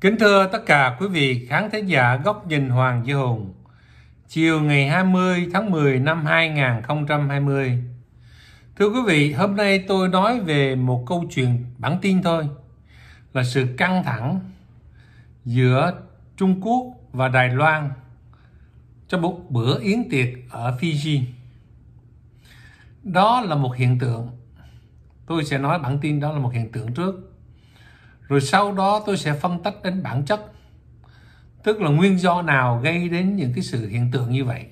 Kính thưa tất cả quý vị khán thính giả Góc nhìn Hoàng Duy Hùng. Chiều ngày 20 tháng 10 năm 2020. Thưa quý vị, hôm nay tôi nói về một câu chuyện bản tin thôi là sự căng thẳng giữa Trung Quốc và Đài Loan cho một bữa yến tiệc ở Fiji. Đó là một hiện tượng. Tôi sẽ nói bản tin đó là một hiện tượng trước rồi sau đó tôi sẽ phân tích đến bản chất tức là nguyên do nào gây đến những cái sự hiện tượng như vậy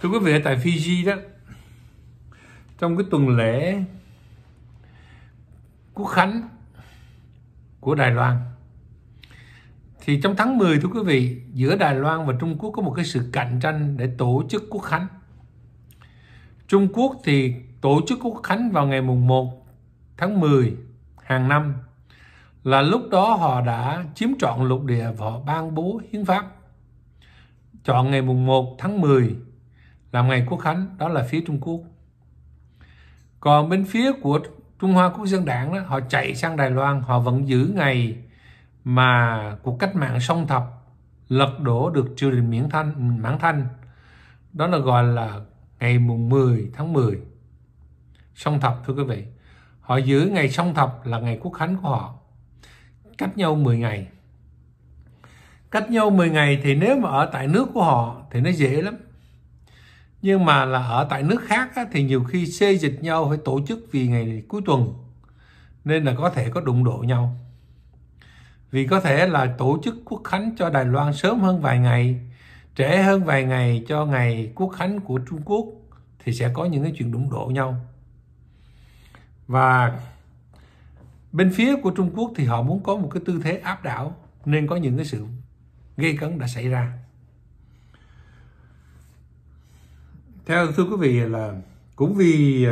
thưa quý vị tại Fiji đó trong cái tuần lễ quốc khánh của Đài Loan thì trong tháng 10 thưa quý vị giữa Đài Loan và Trung Quốc có một cái sự cạnh tranh để tổ chức quốc khánh Trung Quốc thì tổ chức quốc khánh vào ngày mùng 1 tháng 10 hàng năm là lúc đó họ đã chiếm trọn lục địa và họ ban bố hiến pháp. Chọn ngày mùng 1 tháng 10 làm ngày quốc khánh, đó là phía Trung Quốc. Còn bên phía của Trung Hoa Quốc dân đảng đó, họ chạy sang Đài Loan, họ vẫn giữ ngày mà cuộc cách mạng song thập lật đổ được triều đình Miễn Thanh, Mãn Thanh. Đó là gọi là ngày mùng 10 tháng 10 song thập thưa quý vị. Họ giữ ngày song thập là ngày quốc khánh của họ. Cách nhau 10 ngày. Cách nhau 10 ngày thì nếu mà ở tại nước của họ thì nó dễ lắm. Nhưng mà là ở tại nước khác á, thì nhiều khi xê dịch nhau phải tổ chức vì ngày cuối tuần. Nên là có thể có đụng độ nhau. Vì có thể là tổ chức quốc khánh cho Đài Loan sớm hơn vài ngày, trễ hơn vài ngày cho ngày quốc khánh của Trung Quốc thì sẽ có những cái chuyện đụng độ nhau và bên phía của Trung Quốc thì họ muốn có một cái tư thế áp đảo nên có những cái sự gây cấn đã xảy ra theo thưa quý vị là cũng vì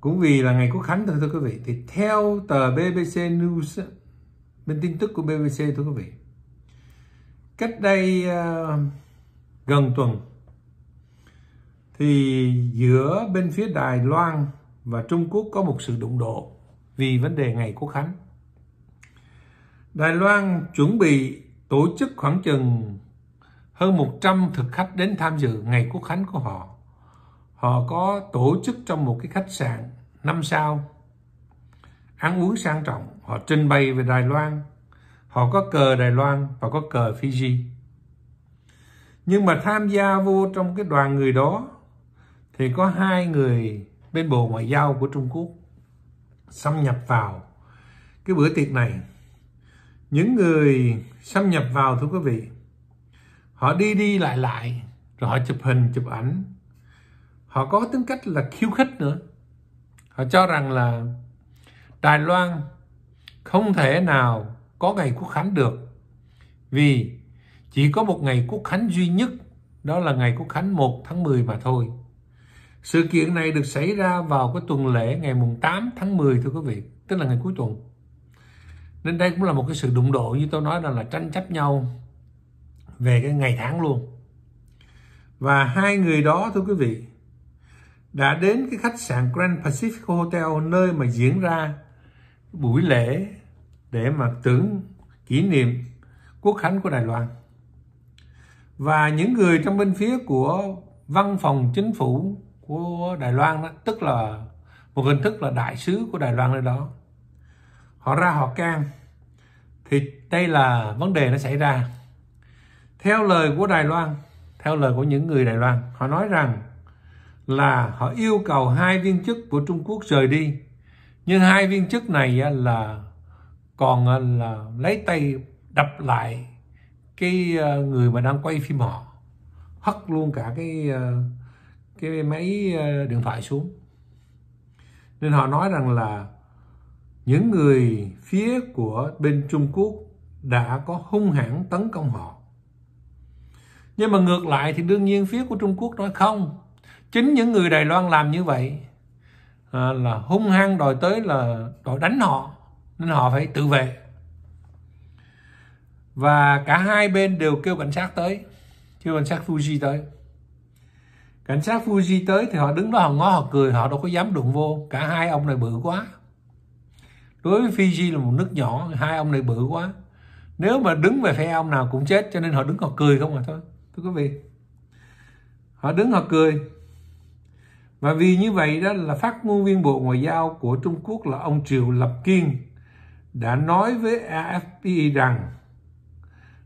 cũng vì là ngày quốc khánh thôi thưa quý vị thì theo tờ BBC News bên tin tức của BBC thưa quý vị cách đây uh, gần tuần thì giữa bên phía Đài Loan và Trung Quốc có một sự đụng độ vì vấn đề ngày Quốc Khánh. Đài Loan chuẩn bị tổ chức khoảng chừng hơn 100 thực khách đến tham dự ngày Quốc Khánh của họ. Họ có tổ chức trong một cái khách sạn 5 sao, ăn uống sang trọng, họ trình bày về Đài Loan, họ có cờ Đài Loan và có cờ Fiji. Nhưng mà tham gia vô trong cái đoàn người đó thì có hai người bên Bộ Ngoại giao của Trung Quốc xâm nhập vào cái bữa tiệc này. Những người xâm nhập vào thưa quý vị, họ đi đi lại lại, rồi họ chụp hình, chụp ảnh. Họ có tính cách là khiêu khích nữa. Họ cho rằng là Đài Loan không thể nào có ngày quốc khánh được vì chỉ có một ngày quốc khánh duy nhất đó là ngày quốc khánh 1 tháng 10 mà thôi sự kiện này được xảy ra vào cái tuần lễ ngày mùng 8 tháng 10 thưa quý vị, tức là ngày cuối tuần. Nên đây cũng là một cái sự đụng độ như tôi nói là là tranh chấp nhau về cái ngày tháng luôn. Và hai người đó thưa quý vị đã đến cái khách sạn Grand Pacific Hotel nơi mà diễn ra buổi lễ để mà tưởng kỷ niệm quốc khánh của Đài Loan. Và những người trong bên phía của văn phòng chính phủ của Đài Loan đó tức là một hình thức là đại sứ của Đài Loan nơi đó họ ra họ can thì đây là vấn đề nó xảy ra theo lời của Đài Loan theo lời của những người Đài Loan họ nói rằng là họ yêu cầu hai viên chức của Trung Quốc rời đi nhưng hai viên chức này là còn à, là lấy tay đập lại cái à, người mà đang quay phim họ hất luôn cả cái à, cái máy ờ, điện thoại xuống nên họ nói rằng là những người phía của bên Trung Quốc đã có hung hãn tấn công họ nhưng mà ngược lại thì đương nhiên phía của Trung Quốc nói không chính những người Đài Loan làm như vậy à, là hung hăng đòi tới là đòi đánh họ nên họ phải tự vệ và cả hai bên đều kêu cảnh sát tới kêu cảnh sát Fuji tới cảnh sát Fuji tới thì họ đứng đó họ ngó họ cười họ đâu có dám đụng vô cả hai ông này bự quá đối với Fiji là một nước nhỏ hai ông này bự quá nếu mà đứng về phe ông nào cũng chết cho nên họ đứng họ cười không à thôi thưa quý vị họ đứng họ cười và vì như vậy đó là phát ngôn viên Bộ Ngoại giao của Trung Quốc là ông Triệu Lập Kiên đã nói với AFP rằng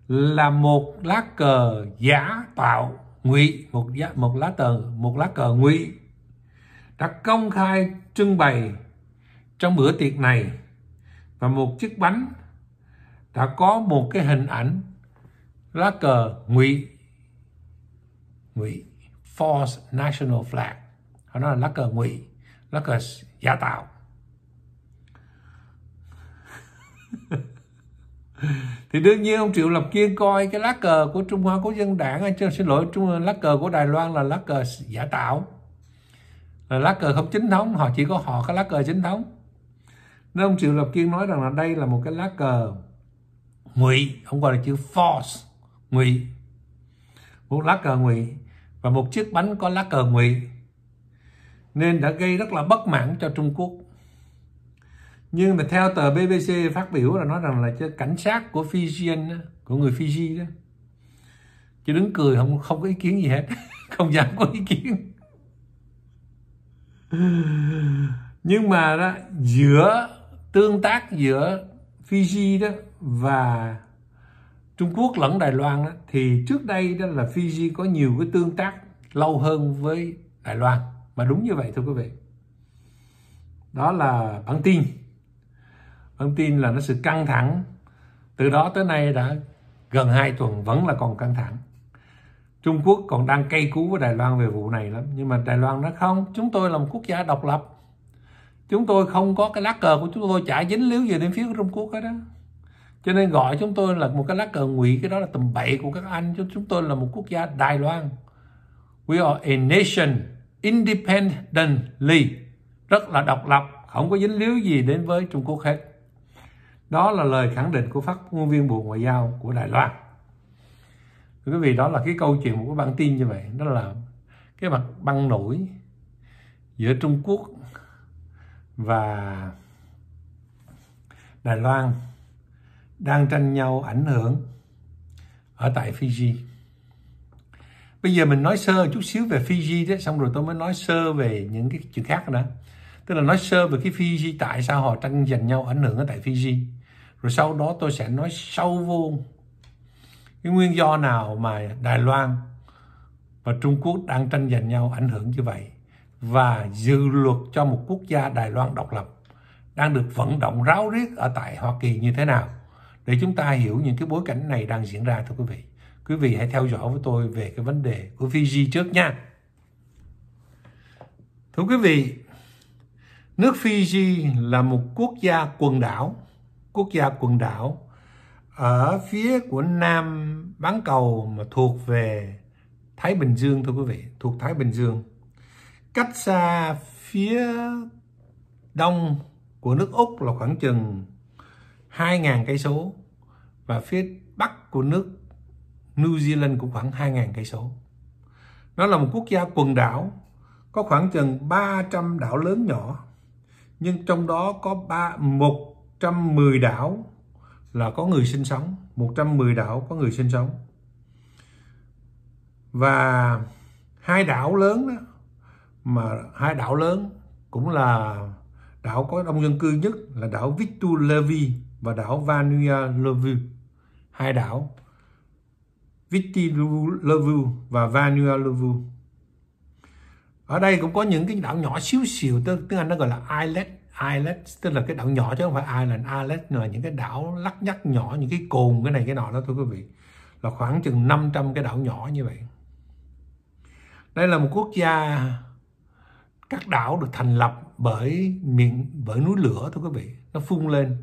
là một lá cờ giả tạo ngụy một giá một lá tờ một lá cờ ngụy đã công khai trưng bày trong bữa tiệc này và một chiếc bánh đã có một cái hình ảnh lá cờ ngụy ngụy false national flag họ nói là lá cờ ngụy lá cờ giả tạo thì đương nhiên ông triệu lập kiên coi cái lá cờ của trung hoa quốc dân đảng xin lỗi trung lá cờ của đài loan là lá cờ giả tạo là lá cờ không chính thống họ chỉ có họ có lá cờ chính thống nên ông triệu lập kiên nói rằng là đây là một cái lá cờ ngụy ông gọi là chữ false ngụy một lá cờ ngụy và một chiếc bánh có lá cờ ngụy nên đã gây rất là bất mãn cho trung quốc nhưng mà theo tờ BBC phát biểu là nói rằng là cảnh sát của Fijian của người Fiji đó chứ đứng cười không không có ý kiến gì hết không dám có ý kiến nhưng mà đó giữa tương tác giữa Fiji đó và Trung Quốc lẫn Đài Loan đó, thì trước đây đó là Fiji có nhiều cái tương tác lâu hơn với Đài Loan mà đúng như vậy thôi quý vị đó là bản tin ông tin là nó sự căng thẳng từ đó tới nay đã gần hai tuần vẫn là còn căng thẳng Trung Quốc còn đang cây cú với Đài Loan về vụ này lắm nhưng mà Đài Loan nó không chúng tôi là một quốc gia độc lập chúng tôi không có cái lá cờ của chúng tôi chả dính líu gì đến phía của Trung Quốc hết đó cho nên gọi chúng tôi là một cái lá cờ ngụy cái đó là tầm bậy của các anh chứ chúng tôi là một quốc gia Đài Loan we are a nation independently rất là độc lập không có dính líu gì đến với Trung Quốc hết đó là lời khẳng định của phát ngôn viên Bộ Ngoại giao của Đài Loan. Thưa quý vị, đó là cái câu chuyện của bản tin như vậy. Đó là cái mặt băng nổi giữa Trung Quốc và Đài Loan đang tranh nhau ảnh hưởng ở tại Fiji. Bây giờ mình nói sơ chút xíu về Fiji đấy, xong rồi tôi mới nói sơ về những cái chuyện khác nữa. Tức là nói sơ về cái Fiji tại sao họ tranh giành nhau ảnh hưởng ở tại Fiji rồi sau đó tôi sẽ nói sâu vô cái nguyên do nào mà Đài Loan và Trung Quốc đang tranh giành nhau ảnh hưởng như vậy và dự luật cho một quốc gia Đài Loan độc lập đang được vận động ráo riết ở tại Hoa Kỳ như thế nào để chúng ta hiểu những cái bối cảnh này đang diễn ra thưa quý vị. Quý vị hãy theo dõi với tôi về cái vấn đề của Fiji trước nha. Thưa quý vị, nước Fiji là một quốc gia quần đảo quốc gia quần đảo ở phía của nam bán cầu mà thuộc về Thái Bình Dương thưa quý vị, thuộc Thái Bình Dương. Cách xa phía đông của nước Úc là khoảng chừng 2.000 cây số và phía bắc của nước New Zealand cũng khoảng 2.000 cây số. Nó là một quốc gia quần đảo có khoảng chừng 300 đảo lớn nhỏ nhưng trong đó có ba một 110 đảo là có người sinh sống 110 đảo có người sinh sống và hai đảo lớn đó, mà hai đảo lớn cũng là đảo có đông dân cư nhất là đảo Vitu Levi và đảo Vanua Levu, hai đảo Vitu Levu và Vanua Levu. ở đây cũng có những cái đảo nhỏ xíu xìu tiếng Anh nó gọi là islet islet tức là cái đảo nhỏ chứ không phải island islet là những cái đảo lắc nhắc nhỏ những cái cồn cái này cái nọ đó thưa quý vị là khoảng chừng 500 cái đảo nhỏ như vậy đây là một quốc gia các đảo được thành lập bởi miệng bởi núi lửa thưa quý vị nó phun lên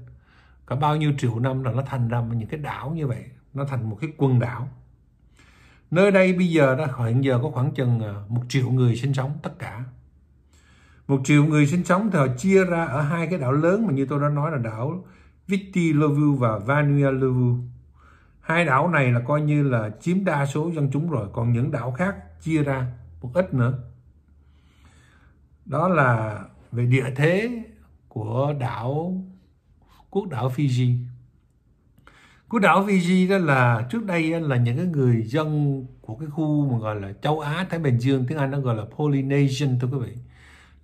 cả bao nhiêu triệu năm là nó thành ra những cái đảo như vậy nó thành một cái quần đảo nơi đây bây giờ đã hiện giờ có khoảng chừng à, một triệu người sinh sống tất cả một triệu người sinh sống thì họ chia ra ở hai cái đảo lớn mà như tôi đã nói là đảo Viti-Levu và Vanua-Levu. Hai đảo này là coi như là chiếm đa số dân chúng rồi, còn những đảo khác chia ra một ít nữa. Đó là về địa thế của đảo quốc đảo Fiji. Quốc đảo Fiji đó là trước đây là những cái người dân của cái khu mà gọi là châu Á Thái Bình Dương tiếng Anh nó gọi là Polynesian thưa quý vị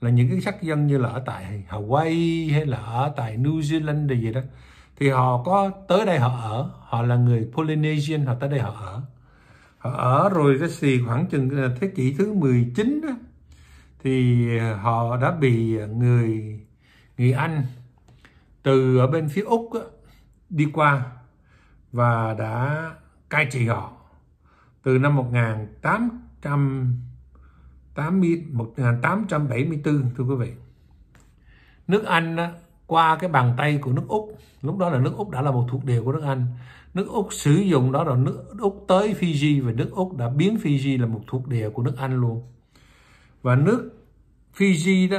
là những cái sắc dân như là ở tại Hawaii hay là ở tại New Zealand gì đó thì họ có tới đây họ ở họ là người Polynesian họ tới đây họ ở họ ở rồi cái gì khoảng chừng ờ, thế kỷ thứ 19 đó thì họ đã bị người người Anh từ ở bên phía Úc đó, đi qua và đã cai trị họ từ năm 1800 80, 1874 thưa quý vị nước Anh qua cái bàn tay của nước Úc lúc đó là nước Úc đã là một thuộc địa của nước Anh nước Úc sử dụng đó là nước Úc tới Fiji và nước Úc đã biến Fiji là một thuộc địa của nước Anh luôn và nước Fiji đó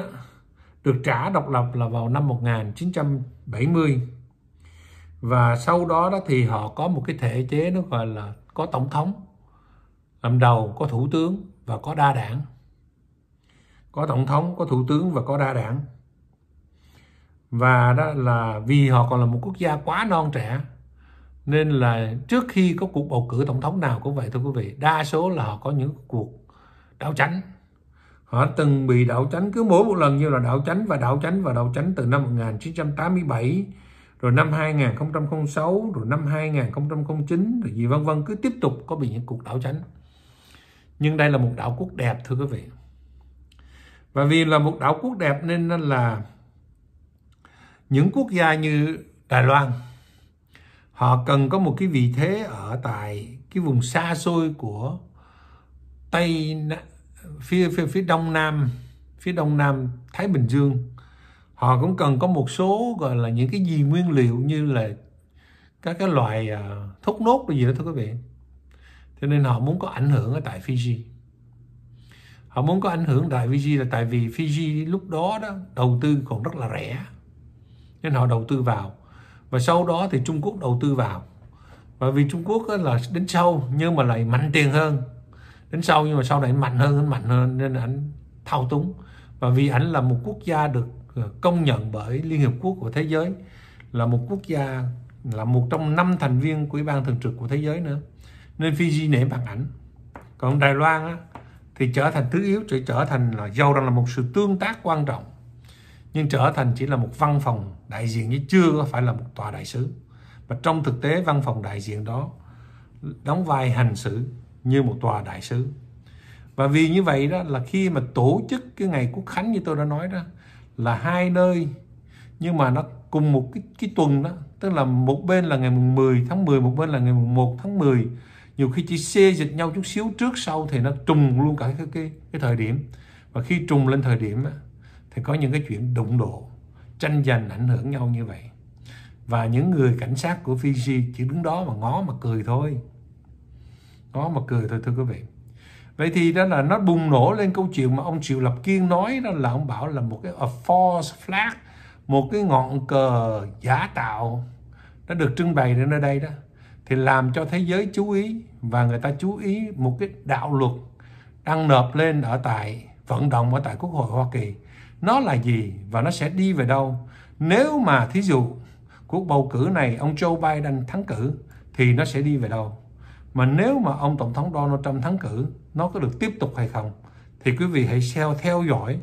được trả độc lập là vào năm 1970 và sau đó đó thì họ có một cái thể chế nó gọi là có tổng thống làm đầu có thủ tướng và có đa đảng có tổng thống có thủ tướng và có đa đảng và đó là vì họ còn là một quốc gia quá non trẻ nên là trước khi có cuộc bầu cử tổng thống nào cũng vậy thưa quý vị đa số là họ có những cuộc đảo chánh họ từng bị đảo chánh cứ mỗi một lần như là đảo chánh và đảo chánh và đảo chánh từ năm 1987 rồi năm 2006 rồi năm 2009 rồi gì vân vân cứ tiếp tục có bị những cuộc đảo chánh nhưng đây là một đảo quốc đẹp thưa quý vị và vì là một đảo quốc đẹp nên là những quốc gia như Đài Loan họ cần có một cái vị thế ở tại cái vùng xa xôi của tây phía phía phía đông nam phía đông nam Thái Bình Dương họ cũng cần có một số gọi là những cái gì nguyên liệu như là các cái loại à, thốt nốt gì đó thưa quý vị cho nên họ muốn có ảnh hưởng ở tại Fiji họ muốn có ảnh hưởng đại Fiji là tại vì Fiji lúc đó đó đầu tư còn rất là rẻ nên họ đầu tư vào và sau đó thì Trung Quốc đầu tư vào và vì Trung Quốc là đến sau nhưng mà lại mạnh tiền hơn đến sau nhưng mà sau này mạnh hơn anh mạnh hơn nên ảnh thao túng và vì ảnh là một quốc gia được ờ, công nhận bởi Liên Hiệp Quốc của thế giới là một quốc gia là một trong năm thành viên của Ủy ban Thường trực của thế giới nữa nên Fiji nể mặt ảnh còn Đài Loan á, thì trở thành thứ yếu trở trở thành là dầu rằng là một sự tương tác quan trọng nhưng trở thành chỉ là một văn phòng đại diện chứ chưa có phải là một tòa đại sứ và trong thực tế văn phòng đại diện đó đóng vai hành xử như một tòa đại sứ và vì như vậy đó là khi mà tổ chức cái ngày quốc khánh như tôi đã nói đó là hai nơi nhưng mà nó cùng một cái, cái tuần đó tức là một bên là ngày mùng 10 tháng 10 một bên là ngày mùng 1 tháng 10 nhiều khi chỉ xê dịch nhau chút xíu trước sau thì nó trùng luôn cả cái cái, cái thời điểm và khi trùng lên thời điểm thì có những cái chuyện đụng độ tranh giành ảnh hưởng nhau như vậy và những người cảnh sát của Fiji chỉ đứng đó mà ngó mà cười thôi ngó mà cười thôi thưa quý vị vậy thì đó là nó bùng nổ lên câu chuyện mà ông Triệu Lập Kiên nói đó là ông bảo là một cái a false flag một cái ngọn cờ giả tạo nó được trưng bày lên ở đây đó thì làm cho thế giới chú ý và người ta chú ý một cái đạo luật đang nộp lên ở tại vận động ở tại Quốc hội Hoa Kỳ. Nó là gì và nó sẽ đi về đâu? Nếu mà thí dụ cuộc bầu cử này ông Joe Biden thắng cử thì nó sẽ đi về đâu? Mà nếu mà ông Tổng thống Donald Trump thắng cử nó có được tiếp tục hay không? Thì quý vị hãy theo theo dõi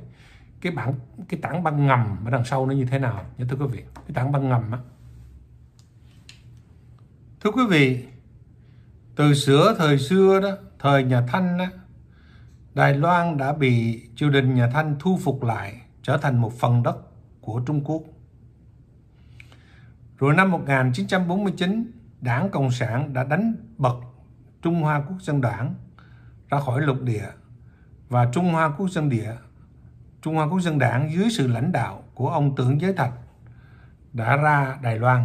cái bản cái tảng băng ngầm ở đằng sau nó như thế nào nhé thưa quý vị cái tảng băng ngầm á thưa quý vị từ sửa thời xưa đó thời nhà thanh đó, đài loan đã bị triều đình nhà thanh thu phục lại trở thành một phần đất của trung quốc rồi năm 1949 đảng cộng sản đã đánh bật trung hoa quốc dân đảng ra khỏi lục địa và trung hoa quốc dân địa trung hoa quốc dân đảng dưới sự lãnh đạo của ông tưởng giới thạch đã ra đài loan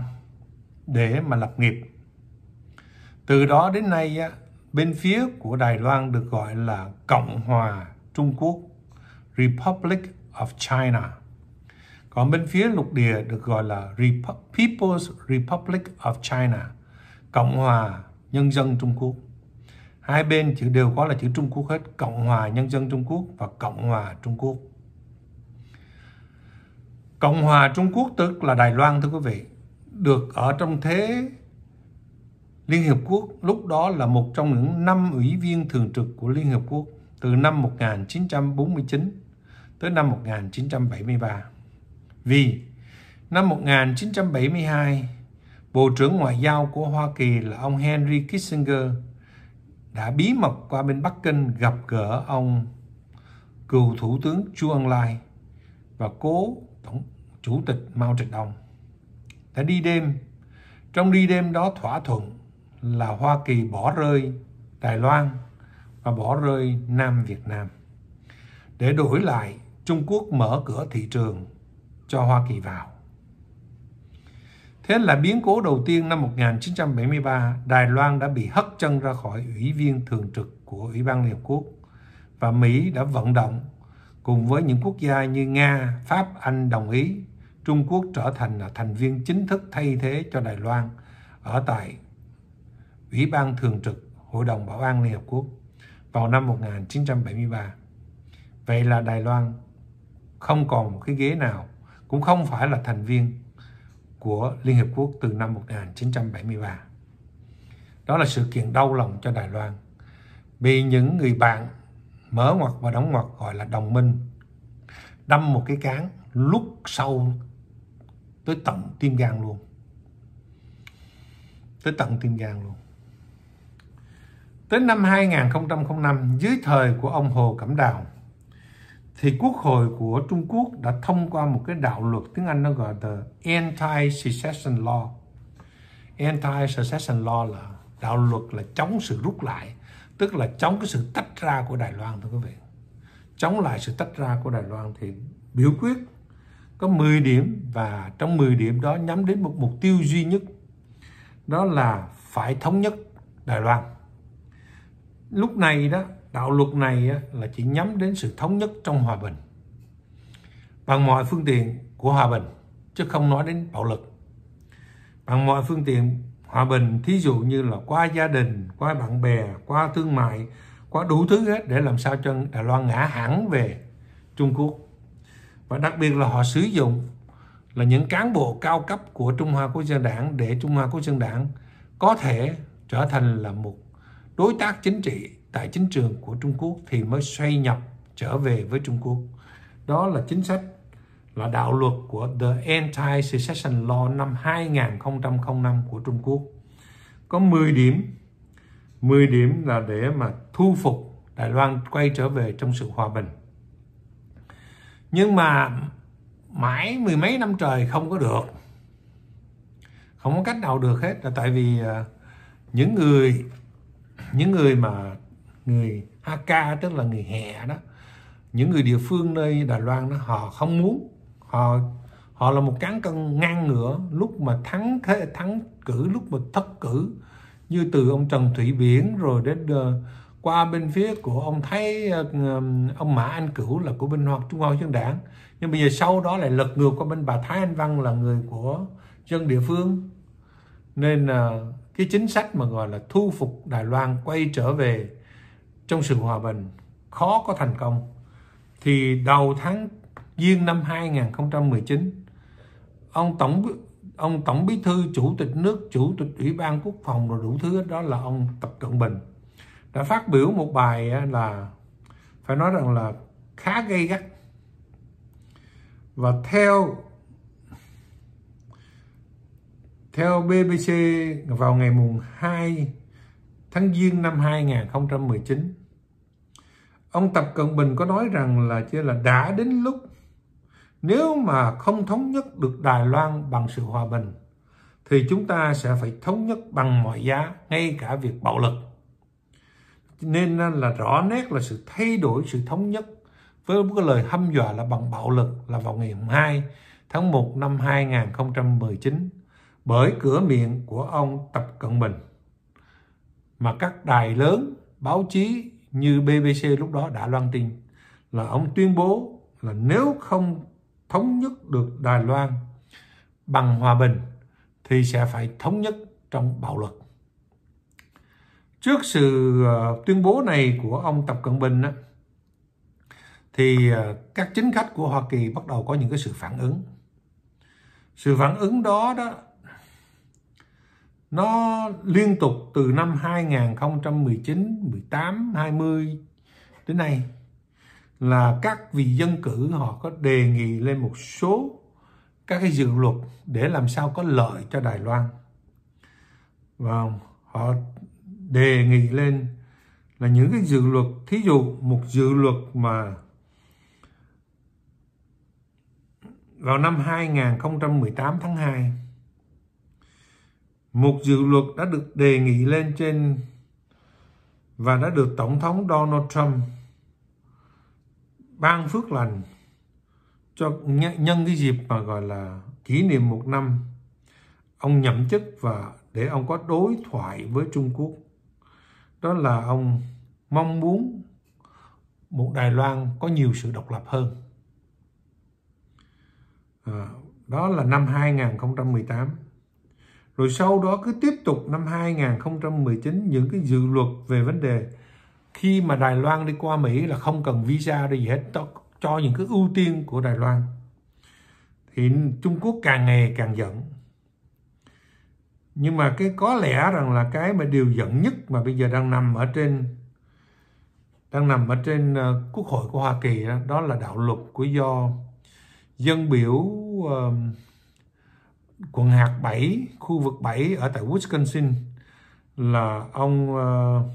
để mà lập nghiệp từ đó đến nay bên phía của Đài Loan được gọi là Cộng hòa Trung Quốc, Republic of China. Còn bên phía lục địa được gọi là People's Republic of China, Cộng hòa Nhân dân Trung Quốc. Hai bên chữ đều có là chữ Trung Quốc hết, Cộng hòa Nhân dân Trung Quốc và Cộng hòa Trung Quốc. Cộng hòa Trung Quốc tức là Đài Loan thưa quý vị, được ở trong thế Liên Hiệp Quốc lúc đó là một trong những năm ủy viên thường trực của Liên Hiệp Quốc từ năm 1949 tới năm 1973. Vì năm 1972, Bộ trưởng Ngoại giao của Hoa Kỳ là ông Henry Kissinger đã bí mật qua bên Bắc Kinh gặp gỡ ông cựu Thủ tướng Chu Ân Lai và cố Tổng Chủ tịch Mao Trạch Đông. Đã đi đêm, trong đi đêm đó thỏa thuận là Hoa Kỳ bỏ rơi Đài Loan và bỏ rơi Nam Việt Nam. Để đổi lại, Trung Quốc mở cửa thị trường cho Hoa Kỳ vào. Thế là biến cố đầu tiên năm 1973, Đài Loan đã bị hất chân ra khỏi Ủy viên Thường trực của Ủy ban Liên Hợp Quốc và Mỹ đã vận động cùng với những quốc gia như Nga, Pháp, Anh đồng ý Trung Quốc trở thành là thành viên chính thức thay thế cho Đài Loan ở tại Ủy ban Thường trực Hội đồng Bảo an Liên Hợp Quốc vào năm 1973. Vậy là Đài Loan không còn một cái ghế nào, cũng không phải là thành viên của Liên Hiệp Quốc từ năm 1973. Đó là sự kiện đau lòng cho Đài Loan. Bị những người bạn mở ngoặc và đóng ngoặc gọi là đồng minh đâm một cái cán lúc sâu tới tận tim gan luôn. Tới tận tim gan luôn. Tới năm 2005, dưới thời của ông Hồ Cẩm Đào, thì Quốc hội của Trung Quốc đã thông qua một cái đạo luật tiếng Anh nó gọi là Anti-Secession Law. Anti-Secession Law là đạo luật là chống sự rút lại, tức là chống cái sự tách ra của Đài Loan thưa quý vị. Chống lại sự tách ra của Đài Loan thì biểu quyết có 10 điểm và trong 10 điểm đó nhắm đến một mục tiêu duy nhất đó là phải thống nhất Đài Loan lúc này đó đạo luật này là chỉ nhắm đến sự thống nhất trong hòa bình bằng mọi phương tiện của hòa bình chứ không nói đến bạo lực bằng mọi phương tiện hòa bình thí dụ như là qua gia đình qua bạn bè qua thương mại qua đủ thứ hết để làm sao cho Đài Loan ngã hẳn về Trung Quốc và đặc biệt là họ sử dụng là những cán bộ cao cấp của Trung Hoa Quốc dân Đảng để Trung Hoa Quốc dân Đảng có thể trở thành là một đối tác chính trị tại chính trường của Trung Quốc thì mới xoay nhập trở về với Trung Quốc. Đó là chính sách là đạo luật của The Anti-Secession Law năm 2005 của Trung Quốc. Có 10 điểm, 10 điểm là để mà thu phục Đài Loan quay trở về trong sự hòa bình. Nhưng mà mãi mười mấy năm trời không có được. Không có cách nào được hết là tại vì à, những người những người mà người Hakka tức là người Hè đó những người địa phương nơi Đài Loan đó họ không muốn họ họ là một cán cân ngang ngửa lúc mà thắng thế thắng cử lúc mà thất cử như từ ông Trần Thủy Biển rồi đến uh, qua bên phía của ông thấy uh, ờ, ông Mã Anh Cửu là của bên Hoạt Trung Hoa Dân Đảng nhưng bây giờ sau đó lại lật ngược qua bên bà Thái Anh Văn là người của dân địa phương nên là ờ, uh, cái chính sách mà gọi là thu phục Đài Loan quay trở về trong sự hòa bình khó có thành công thì đầu tháng Giêng năm 2019 ông tổng ông tổng bí thư chủ tịch nước chủ tịch ủy ban quốc phòng rồi đủ thứ đó là ông Tập Cận Bình đã phát biểu một bài là phải nói rằng là khá gây gắt và theo Theo BBC vào ngày mùng 2 tháng Giêng năm 2019, ông Tập Cận Bình có nói rằng là chỉ là đã đến lúc nếu mà không thống nhất được Đài Loan bằng sự hòa bình thì chúng ta sẽ phải thống nhất bằng mọi giá, ngay cả việc bạo lực. Nên là rõ nét là sự thay đổi, sự thống nhất với một cái lời hâm dọa là bằng bạo lực là vào ngày 2 tháng 1 năm 2019 bởi cửa miệng của ông Tập Cận Bình mà các đài lớn báo chí như BBC lúc đó đã loan tin là ông tuyên bố là nếu không thống nhất được Đài Loan bằng hòa bình thì sẽ phải thống nhất trong bạo lực. Trước sự ờ, tuyên bố này của ông Tập Cận Bình thì ờ, các chính khách của Hoa Kỳ bắt đầu có những cái sự phản ứng. Sự phản ứng đó đó nó liên tục từ năm 2019, 18, 20 đến nay là các vị dân cử họ có đề nghị lên một số các cái dự luật để làm sao có lợi cho Đài Loan. Và họ đề nghị lên là những cái dự luật, thí dụ một dự luật mà vào năm 2018 tháng 2 một dự luật đã được đề nghị lên trên và đã được Tổng thống Donald Trump ban phước lành cho nhân cái dịp mà gọi là kỷ niệm một năm ông nhậm chức và để ông có đối thoại với Trung Quốc đó là ông mong muốn một Đài Loan có nhiều sự độc lập hơn à, đó là năm 2018 rồi sau đó cứ tiếp tục năm 2019 những cái dự luật về vấn đề khi mà Đài Loan đi qua Mỹ là không cần visa gì hết cho những cái ưu tiên của Đài Loan thì Trung Quốc càng ngày càng giận nhưng mà cái có lẽ rằng là cái mà điều giận nhất mà bây giờ đang nằm ở trên đang nằm ở trên ờ, quốc hội của Hoa Kỳ đó, đó là đạo luật của do dân biểu uh, quận hạt 7, khu vực 7 ở tại Wisconsin là ông uh,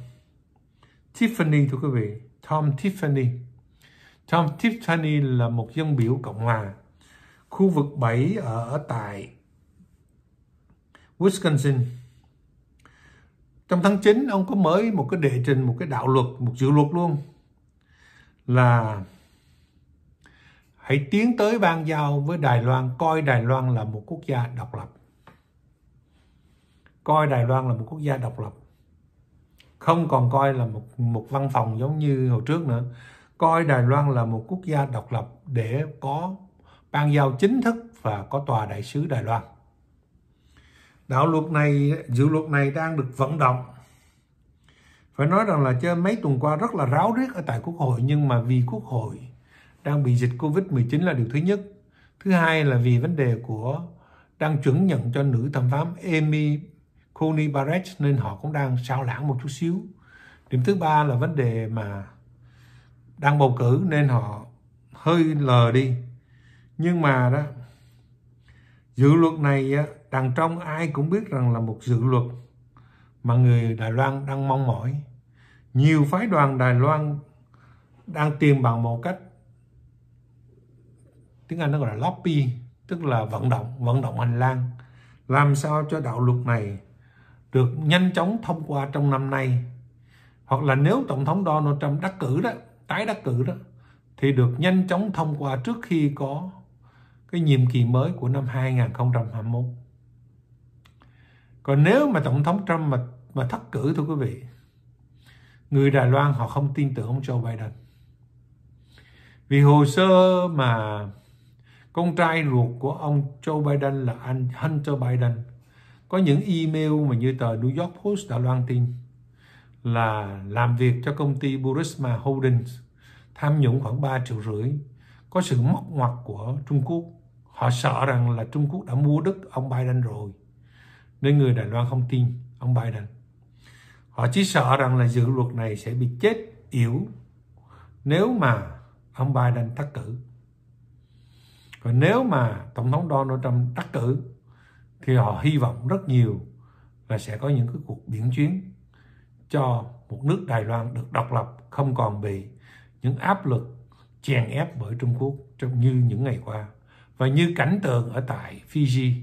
Tiffany thưa quý vị, Tom Tiffany. Tom Tiffany là một dân biểu Cộng hòa. Khu vực 7 ở tại Wisconsin. Trong tháng 9 ông có mới một cái đệ trình, một cái đạo luật, một dự luật luôn là hãy tiến tới ban giao với Đài Loan, coi Đài Loan là một quốc gia độc lập. Coi Đài Loan là một quốc gia độc lập. Không còn coi là một một văn phòng giống như hồi trước nữa. Coi Đài Loan là một quốc gia độc lập để có ban giao chính thức và có tòa đại sứ Đài Loan. Đạo luật này, dự luật này đang được vận động. Phải nói rằng là trên mấy tuần qua rất là ráo riết ở tại Quốc hội nhưng mà vì Quốc hội đang bị dịch Covid-19 là điều thứ nhất. Thứ hai là vì vấn đề của đang chuẩn nhận cho nữ thẩm phán Amy Coney Barrett nên họ cũng đang sao lãng một chút xíu. Điểm thứ ba là vấn đề mà đang bầu cử nên họ hơi lờ đi. Nhưng mà đó, dự luật này đằng trong ai cũng biết rằng là một dự luật mà người Đài Loan đang mong mỏi. Nhiều phái đoàn Đài Loan đang tìm bằng một cách tiếng Anh nó gọi là lobby tức là vận động vận động hành lang làm sao cho đạo luật này được nhanh chóng thông qua trong năm nay hoặc là nếu tổng thống Donald Trump đắc cử đó tái đắc cử đó thì được nhanh chóng thông qua trước khi có cái nhiệm kỳ mới của năm 2021 còn nếu mà tổng thống Trump mà mà thất cử thưa quý vị người Đài Loan họ không tin tưởng ông Joe Biden vì hồ sơ mà con trai ruột của ông Joe Biden là anh Hunter Biden có những email mà như tờ New York Post đã loan tin là làm việc cho công ty Burisma Holdings tham nhũng khoảng 3 triệu rưỡi có sự móc ngoặt của Trung Quốc họ sợ rằng là Trung Quốc đã mua đất ông Biden rồi nên người Đài Loan không tin ông Biden họ chỉ sợ rằng là dự luật này sẽ bị chết yểu nếu mà ông Biden thắc cử và nếu mà tổng thống Donald Trump đắc cử thì họ hy vọng rất nhiều là sẽ có những cái cuộc biển chuyến cho một nước Đài Loan được độc lập không còn bị những áp lực chèn ép bởi Trung Quốc trong như những ngày qua và như cảnh tượng ở tại Fiji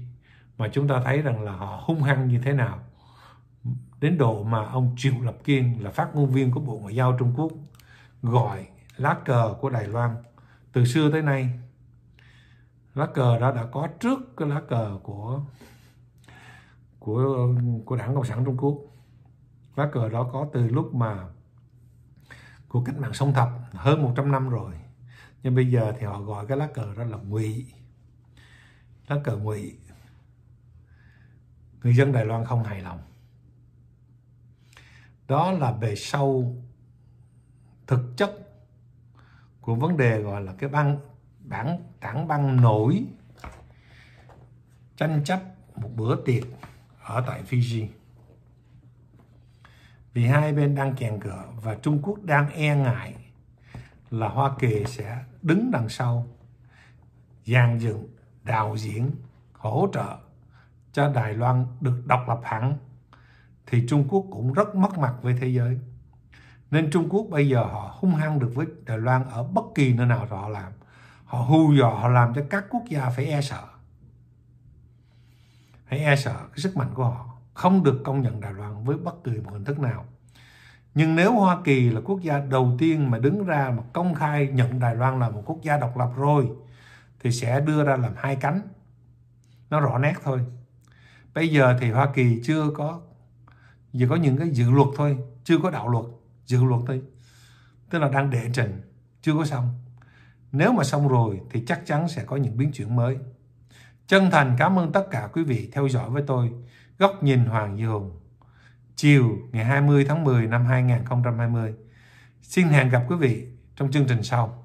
mà chúng ta thấy rằng là họ hung hăng như thế nào đến độ mà ông Triệu Lập Kiên là phát ngôn viên của Bộ Ngoại giao Trung Quốc gọi lá cờ của Đài Loan từ xưa tới nay lá cờ đó đã có trước cái lá cờ của của của đảng cộng sản trung quốc lá cờ đó có từ lúc mà cuộc cách mạng sông thập hơn 100 năm rồi nhưng bây giờ thì họ gọi cái lá cờ đó là ngụy lá cờ ngụy người dân đài loan không hài lòng đó là bề sâu thực chất của vấn đề gọi là cái băng bản tảng băng nổi tranh chấp một bữa tiệc ở tại Fiji vì hai bên đang kèn cựa và Trung Quốc đang e ngại là Hoa Kỳ sẽ đứng đằng sau dàn dựng đạo diễn hỗ trợ cho Đài Loan được độc lập hẳn thì Trung Quốc cũng rất mất mặt với thế giới nên Trung Quốc bây giờ họ hung hăng được với Đài Loan ở bất kỳ nơi nào họ làm họ hù dọa họ làm cho các quốc gia phải e sợ hãy e sợ cái sức mạnh của họ không được công nhận Đài Loan với bất kỳ một hình thức nào nhưng nếu Hoa Kỳ là quốc gia đầu tiên mà đứng ra mà công khai nhận Đài Loan là một quốc gia độc lập rồi thì sẽ đưa ra làm hai cánh nó rõ nét thôi bây giờ thì Hoa Kỳ chưa có chỉ có những cái dự luật thôi chưa có đạo luật dự luật thôi tức là đang đệ trình chưa có xong nếu mà xong rồi thì chắc chắn sẽ có những biến chuyển mới. Chân thành cảm ơn tất cả quý vị theo dõi với tôi. Góc nhìn Hoàng Duy Hùng. Chiều ngày 20 tháng 10 năm 2020. Xin hẹn gặp quý vị trong chương trình sau.